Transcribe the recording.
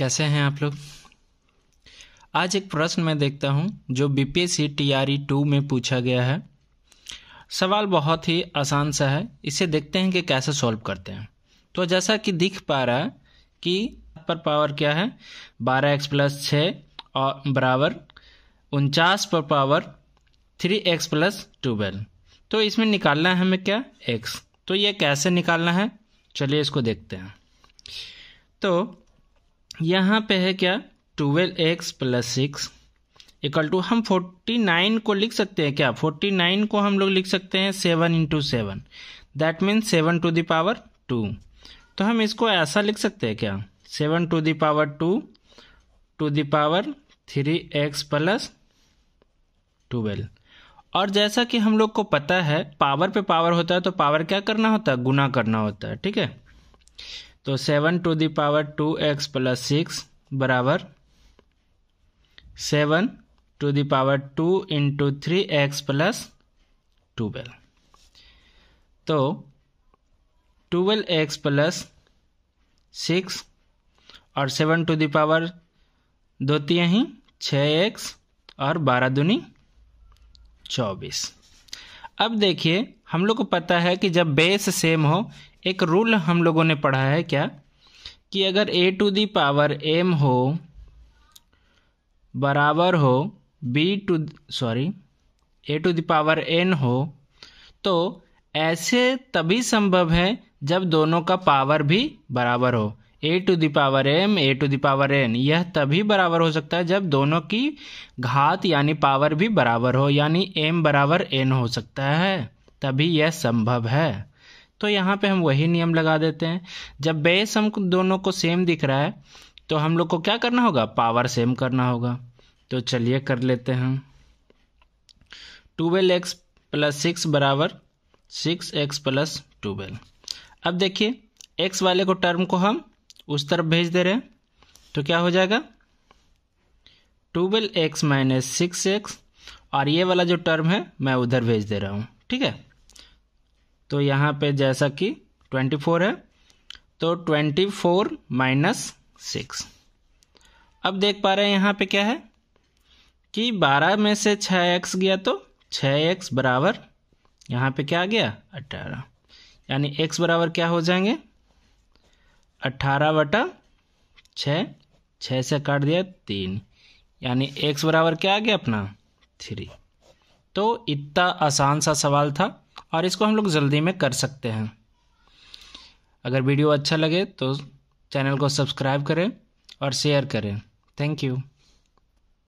कैसे हैं आप लोग आज एक प्रश्न मैं देखता हूं जो B P S C T R E two में पूछा गया है सवाल बहुत ही आसान सा है इसे देखते हैं कि कैसे सॉल्व करते हैं तो जैसा कि दिख पा रहा है कि पर पावर क्या है बारह एक्स प्लस छः और बराबर उनचास पर power three x plus twelve तो इसमें निकालना है हमें क्या एक्स तो ये कैसे निकालना है चलिए इसको देखते हैं तो यहाँ पे है क्या twelve x plus six equal to हम फोर्टी नाइन को लिख सकते हैं क्या फोर्टी नाइन को हम लोग लिख सकते हैं seven into seven that means seven to the power two तो हम इसको ऐसा लिख सकते हैं क्या seven to the power two to the power three x plus twelve और जैसा कि हम लोग को पता है पावर पे पावर होता है तो पावर क्या करना होता है गुना करना होता है ठीक है तो seven to the power two x plus six बराबर seven to the power two into three x plus twelve तो टूवेल्व एक्स प्लस सिक्स और सेवन टू दावर दो ही छः एक्स और बारह दूनी चौबीस अब देखिए हम लोग को पता है कि जब बेस सेम हो एक रूल हम लोगों ने पढ़ा है क्या कि अगर a to the power m हो बराबर हो B to sorry a to the power n हो तो ऐसे तभी संभव है जब दोनों का पावर भी बराबर हो a to the power m a to the power n यह तभी बराबर हो सकता है जब दोनों की घात यानी पावर भी बराबर हो यानी एम बराबर एन हो सकता है तभी यह संभव है तो यहाँ पे हम वही नियम लगा देते हैं जब बेस हम दोनों को सेम दिख रहा है तो हम लोग को क्या करना होगा पावर सेम करना होगा तो चलिए कर लेते हैं टूवेल्व एक्स प्लस सिक्स बराबर सिक्स एक्स प्लस टूवेल्व अब देखिए एक्स वाले को टर्म को हम उस तरफ भेज दे रहे हैं तो क्या हो जाएगा twelve x minus six x और ये वाला जो टर्म है मैं उधर भेज दे रहा हूँ ठीक है तो यहाँ पे जैसा कि ट्वेंटी फोर है तो ट्वेंटी फोर माइनस सिक्स अब देख पा रहे हैं यहाँ पे क्या है कि बारह में से 6x एक्स गया तो 6x एक्स बराबर यहाँ पे क्या आ गया अट्ठारह यानी एक्स बराबर क्या हो जाएंगे अट्ठारह बटा छ छः से काट दिया तीन यानी एक्स बराबर क्या आ गया अपना थ्री तो इतना आसान सा सवाल था और इसको हम लोग जल्दी में कर सकते हैं अगर वीडियो अच्छा लगे तो चैनल को सब्सक्राइब करें और शेयर करें थैंक यू